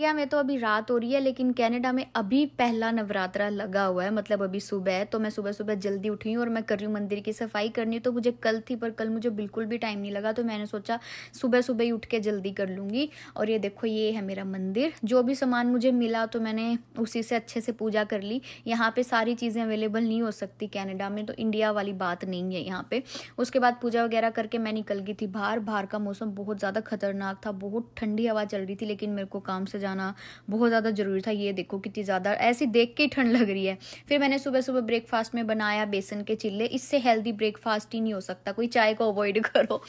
India में तो अभी रात हो रही है लेकिन कनाडा में अभी पहला नवरात्रा लगा हुआ है मतलब अभी सुबह है तो मैं सुबह सुबह जल्दी उठी हूँ और मैं कर रही हूँ मंदिर की सफाई करनी तो मुझे कल थी पर कल मुझे बिल्कुल भी टाइम नहीं लगा तो मैंने सोचा सुबह सुबह ही उठ के जल्दी कर लूँगी और ये देखो ये है मेरा मंदिर जो भी सामान मुझे मिला तो मैंने उसी से अच्छे से पूजा कर ली यहाँ पर सारी चीज़ें अवेलेबल नहीं हो सकती कैनेडा में तो इंडिया वाली बात नहीं है यहाँ पर उसके बाद पूजा वगैरह करके मैं निकल गई थी बाहर बाहर का मौसम बहुत ज़्यादा खतरनाक था बहुत ठंडी हवा चल रही थी लेकिन मेरे को काम से जाना बहुत ज़्यादा ज़रूरी था ये देखो कितनी ज़्यादा ऐसी देख के ठंड लग रही है फिर मैंने सुबह सुबह ब्रेकफास्ट में बनाया बेसन के चिल्ले इससे हेल्दी ब्रेकफास्ट ही नहीं हो सकता कोई चाय को अवॉइड करो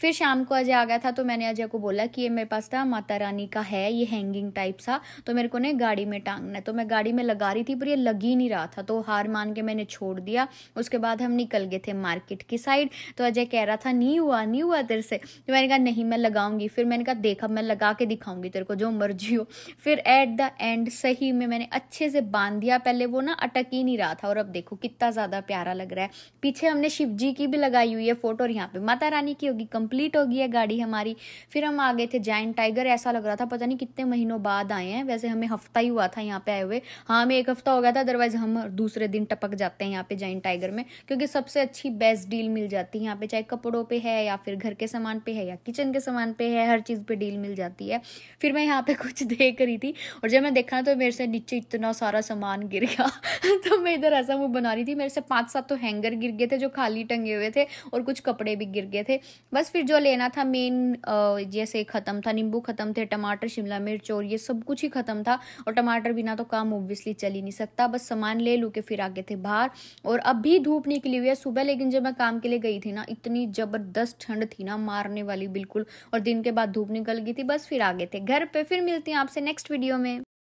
फिर शाम को अजय आ गया था तो मैंने अजय को बोला कि ये मेरे पास था माता रानी का है ये हैंगिंग टाइप सा तो मेरे को ना गाड़ी में टांगना है तो मैं गाड़ी में लगा रही थी पर ये लग ही नहीं रहा था तो हार मान के मैंने छोड़ दिया उसके बाद हम निकल गए थे मार्केट की साइड तो अजय कह रहा था नहीं हुआ नहीं हुआ तेरे से तो मैंने कहा नहीं मैं लगाऊंगी फिर मैंने कहा देखा मैं लगा के दिखाऊंगी तेरे को जो मर्जी हो फिर एट द एंड सही में मैंने अच्छे से बांध दिया पहले वो ना अटक ही नहीं रहा था और अब देखो कितना ज़्यादा प्यारा लग रहा है पीछे हमने शिव जी की भी लगाई हुई है फोटो और यहाँ पे माता रानी की होगी कंप्लीट होगी है गाड़ी हमारी फिर हम आ गए थे जैन टाइगर ऐसा लग रहा था पता नहीं कितने महीनों बाद आए हैं वैसे हमें हफ्ता ही हुआ था यहाँ पे आए हुए हाँ हमें एक हफ्ता हो गया था अदरवाइज हम दूसरे दिन टपक जाते हैं यहाँ पे जैन टाइगर में क्योंकि सबसे अच्छी बेस्ट डील मिल जाती है यहाँ पे चाहे कपड़ों पे है या फिर घर के सामान पे है या किचन के सामान पे है हर चीज़ पे डील मिल जाती है फिर मैं यहाँ पे कुछ दे प्ले करी थी और जब मैं देखा तो मेरे से नीचे इतना सारा सामान गिर गया तो मैं इधर ऐसा वो बना रही थी मेरे से पाँच सात तो हैंगर गिर गए थे जो खाली टंगे हुए थे और कुछ कपड़े भी गिर गए थे बस फिर जो लेना था मेन जैसे ख़त्म था नींबू ख़त्म थे टमाटर शिमला मिर्च और ये सब कुछ ही ख़त्म था और टमाटर बिना तो काम ओब्वियसली चल ही नहीं सकता बस सामान ले लू के फिर आगे थे बाहर और अभी धूप निकली हुई है सुबह लेकिन जब मैं काम के लिए गई थी ना इतनी ज़बरदस्त ठंड थी ना मारने वाली बिल्कुल और दिन के बाद धूप निकल गई थी बस फिर आगे थे घर पे फिर मिलती हैं आप आपसे नेक्स्ट वीडियो में